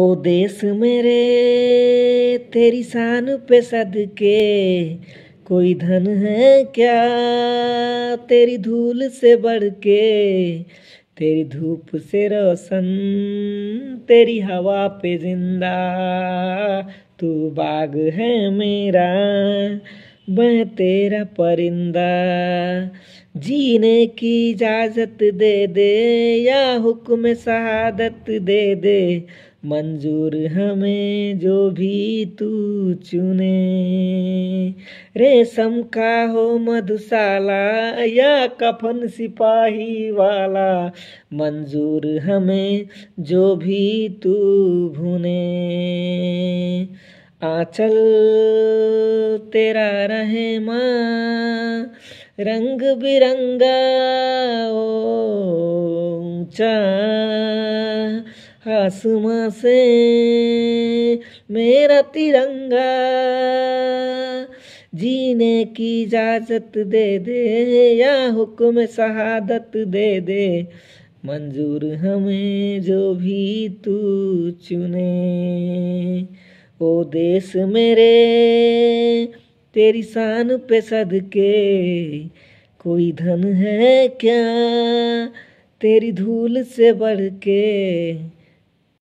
ओ देश मेरे तेरी शान पे सद के कोई धन है क्या तेरी धूल से बढ़ के तेरी धूप से रोशन तेरी हवा पे जिंदा तू बाग है मेरा मैं तेरा परिंदा जीने की इजाज़त दे दे या हुक्म शहादत दे दे मंजूर हमें जो भी तू चुने रेशम का हो मधुशाला या कफन सिपाही वाला मंजूर हमें जो भी तू भुने आंचल तेरा रहे रंग बिरंगा ऊंचा आसमां से मेरा तिरंगा जीने की इजाज़त दे दे या हुक्म शहादत दे दे मंजूर हमें जो भी तू चुने ओ देश मेरे तेरी शान पे सद के कोई धन है क्या तेरी धूल से बढ़ के